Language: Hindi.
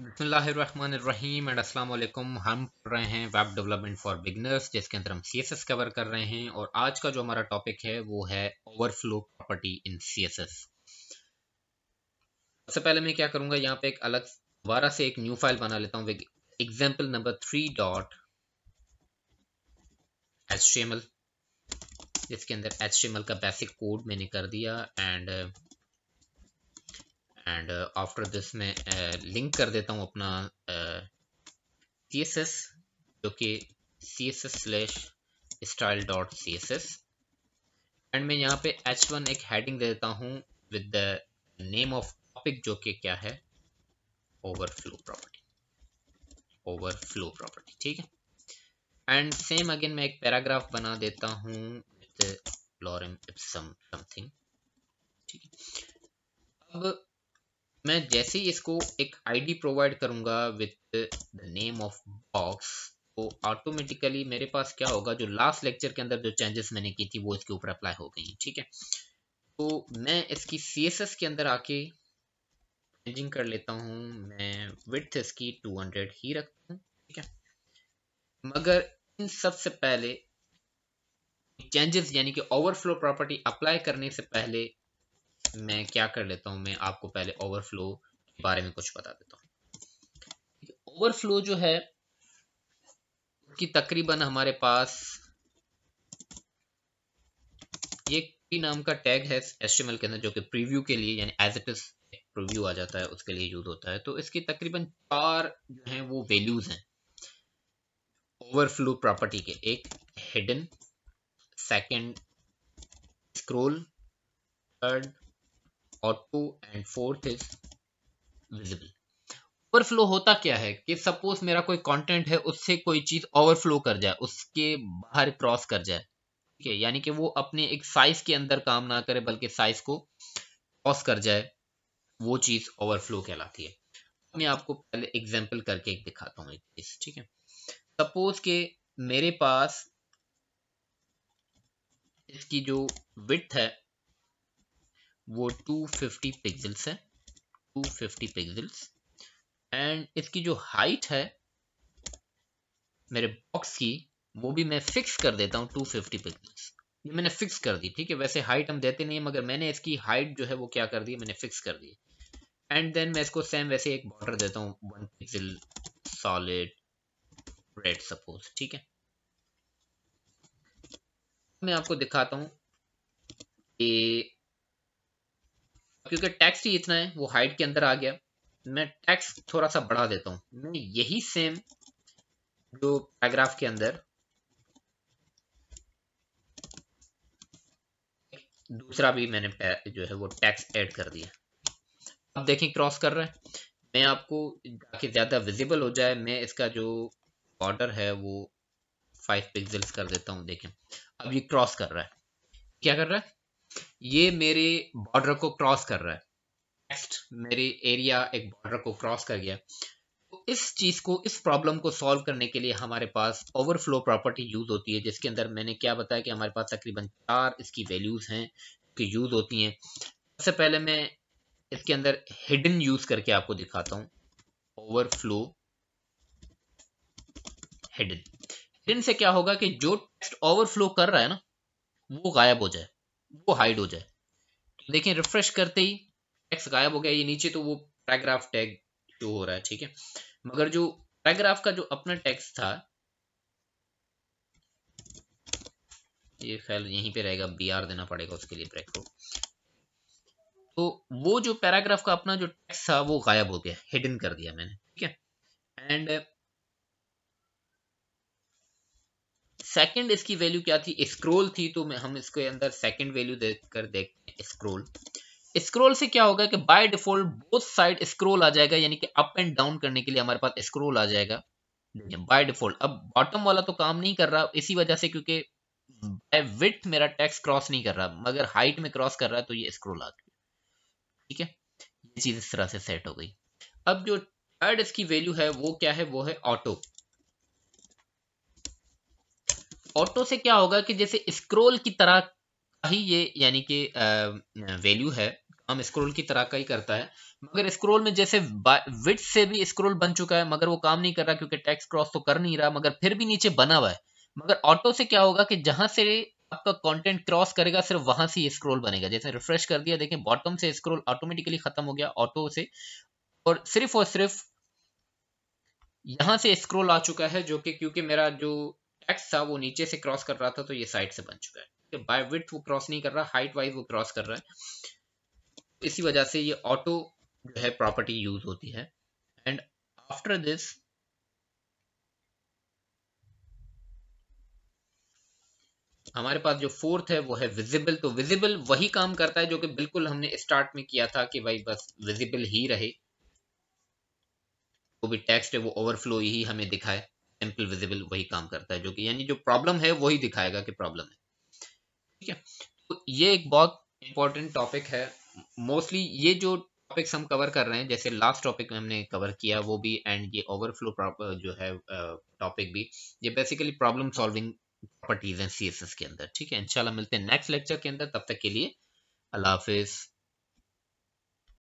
बसमीम एंड वालेकुम हम रहे हैं वेब डेवलपमेंट फॉर बिगनर्स जिसके अंदर हम सी एस एस कवर कर रहे हैं और आज का जो हमारा टॉपिक है वो है overflow property in C S S सबसे पहले मैं क्या करूँगा यहाँ पे एक अलग दोबारा से एक न्यू फाइल बना लेता हूँ example number three dot H जिसके अंदर एच का बेसिक कोड मैंने कर दिया एंड एंड आफ्टर दिस मैं लिंक uh, कर देता हूँ अपना सी एस एस जो कि C S S slash style dot C S S and मैं यहाँ पे एच वन एक हेडिंग दे देता हूँ with the name of topic जो कि क्या है ओवरफ्लो प्रॉपर्टी ओवरफ्लो प्रॉपर्टी ठीक है एंड सेम अगेन मैं एक पैराग्राफ बना देता हूँ विद लॉरम इप्सम समथिंग ठीक है अब मैं जैसे ही इसको एक आईडी प्रोवाइड करूंगा with the name of box तो ऑटोमेटिकली मेरे पास क्या होगा जो लास्ट लेक्चर के अंदर जो चेंजेस मैंने की थी वो इसके ऊपर अप्लाई हो गई ठीक है तो मैं इसकी सी के अंदर आके चेंजिंग कर लेता हूँ मैं विथ इसकी 200 ही रखता हूँ ठीक है मगर इन सबसे पहले चेंजेस यानी कि ओवरफ्लो प्रॉपर्टी अप्लाई करने से पहले मैं क्या कर लेता हूँ मैं आपको पहले ओवरफ्लो के बारे में कुछ बता देता हूँ ओवरफ्लो जो है कि तकरीबन हमारे पास ये पी नाम का टैग है एस के अंदर जो कि प्रीव्यू के लिए यानी एज इट इज प्रीव्यू आ जाता है उसके लिए यूज होता है तो इसकी तकरीबन चार जो है वो वैल्यूज हैं ओवरफ्लो प्रॉपर्टी के एक hidden second scroll third auto and fourth is visible overflow होता क्या है कि सपोज मेरा कोई कंटेंट है उससे कोई चीज ओवरफ्लो कर जाए उसके बाहर क्रॉस कर जाए ठीक है यानी कि वो अपने एक साइज के अंदर काम ना करे बल्कि साइज को क्रॉस कर जाए वो चीज ओवरफ्लो कहलाती है मैं आपको पहले एग्जाम्पल करके एक दिखाता हूँ एक चीज ठीक है सपोज के मेरे पास इसकी जो विथ है वो 250 पिक्सल्स है 250 पिक्सल्स एंड इसकी जो हाइट है मेरे बॉक्स की वो भी मैं फिक्स कर देता हूँ 250 पिक्सल्स ये मैंने फिक्स कर दी ठीक है वैसे हाइट हम देते नहीं है मगर मैंने इसकी हाइट जो है वो क्या कर दी मैंने फिक्स कर दी एंड देन मैं इसको सेम वैसे एक बॉर्डर देता हूँ one pixel solid red suppose ठीक है मैं आपको दिखाता हूँ क्योंकि टेक्स्ट ही इतना है वो हाइट के अंदर आ गया मैं टेक्स्ट थोड़ा सा बढ़ा देता हूँ मैं यही सेम जो पैराग्राफ के अंदर दूसरा भी मैंने जो है वो टैक्स ऐड कर दिया अब देखें क्रॉस कर रहे हैं मैं आपको ताकि ज़्यादा विजिबल हो जाए मैं इसका जो बॉर्डर है वो फाइव पिक्सल्स कर देता हूँ देखें अब ये क्रॉस कर रहा है क्या कर रहा है ये मेरे बॉर्डर को क्रॉस कर रहा है नेक्स्ट मेरे एरिया एक बॉर्डर को क्रॉस कर गया तो इस चीज को इस प्रॉब्लम को सॉल्व करने के लिए हमारे पास ओवरफ्लो प्रॉपर्टी यूज होती है जिसके अंदर मैंने क्या बताया कि हमारे पास तकरीबन चार इसकी वैल्यूज हैं कि यूज होती हैं सबसे पहले मैं इसके अंदर हिडन यूज करके आपको दिखाता हूं ओवरफ्लो हिडन हिडन से क्या होगा कि जो टेक्स्ट ओवरफ्लो कर रहा है ना वो गायब हो जाए वो हाइड हो जाए तो देखें रिफ्रेश करते ही टेक्स गायब हो गया ये नीचे तो वो पैराग्राफ टैग शो हो रहा है ठीक है मगर जो पैराग्राफ का जो अपना टेक्स्ट था ये ख्याल यहीं पे रहेगा बी आर देना पड़ेगा उसके लिए ब्रेक को तो वो जो पैराग्राफ का अपना जो टेक्स्ट था वो गायब हो गया हिडन कर दिया मैंने ठीक है एंड सेकंड इसकी वैल्यू क्या थी स्क्रोल थी तो हम इसके अंदर सेकंड वैल्यू देकर देखते हैं स्क्रोल स्क्रोल से क्या होगा कि by default both side scroll आ जाएगा यानी कि अप एंड डाउन करने के लिए हमारे पास स्क्रोल आ जाएगा बाय हम्म। डिफॉल्ट अब बॉटम वाला तो काम नहीं कर रहा इसी वजह से क्योंकि बाय विथ मेरा टैक्स क्रॉस नहीं कर रहा मगर हाइट में क्रॉस कर रहा है तो ये स्क्रोल आ गया ठीक है ये चीज इस तरह से सेट हो गई अब जो थर्ड इसकी वैल्यू है वो क्या है वो है ऑटो ऑटो से क्या होगा कि जैसे स्क्रोल की तरह ही ये यानी कि वैल्यू है हम स्क्रोल की तरह का ही करता है मगर स्क्रोल में जैसे विथ से भी स्क्रोल बन चुका है मगर वो काम नहीं कर रहा क्योंकि टैक्स क्रॉस तो कर नहीं रहा मगर फिर भी नीचे बना हुआ है मगर ऑटो से क्या होगा कि जहां से आपका कंटेंट क्रॉस करेगा सिर्फ वहां से स्क्रोल बनेगा जैसे रिफ्रेश कर दिया देखें बॉटम से स्क्रोल ऑटोमेटिकली खत्म हो गया ऑटो से और सिर्फ और सिर्फ यहां से स्क्रोल आ चुका है जो कि क्योंकि मेरा जो एक्स था वो नीचे से क्रॉस कर रहा था तो ये साइड से बन चुका है बाय विथ वो क्रॉस नहीं कर रहा हाइट वाइज वो क्रॉस कर रहा है इसी वजह से ये ऑटो जो है प्रॉपर्टी यूज होती है एंड आफ्टर दिस हमारे पास जो फोर्थ है वो है विजिबल तो विजिबल वही काम करता है जो कि बिल्कुल हमने स्टार्ट में किया था कि भाई बस विजिबल ही रहे वो भी टेक्स्ट है वो ओवरफ्लो ही हमें दिखाए सिंपल विजिबल वही काम करता है जो कि यानी जो प्रॉब्लम है वही दिखाएगा कि प्रॉब्लम है ठीक है तो ये एक बहुत इंपॉर्टेंट टॉपिक है मोस्टली ये जो टॉपिक्स हम कवर कर रहे हैं जैसे लास्ट टॉपिक में हमने कवर किया वो भी एंड ये ओवरफ्लो जो है टॉपिक भी ये बेसिकली प्रॉब्लम सॉल्विंग प्रॉपर्टीज हैं सी के अंदर ठीक है इंशाल्लाह मिलते हैं नेक्स्ट लेक्चर के अंदर तब तक के लिए अल्लाह हाफिज़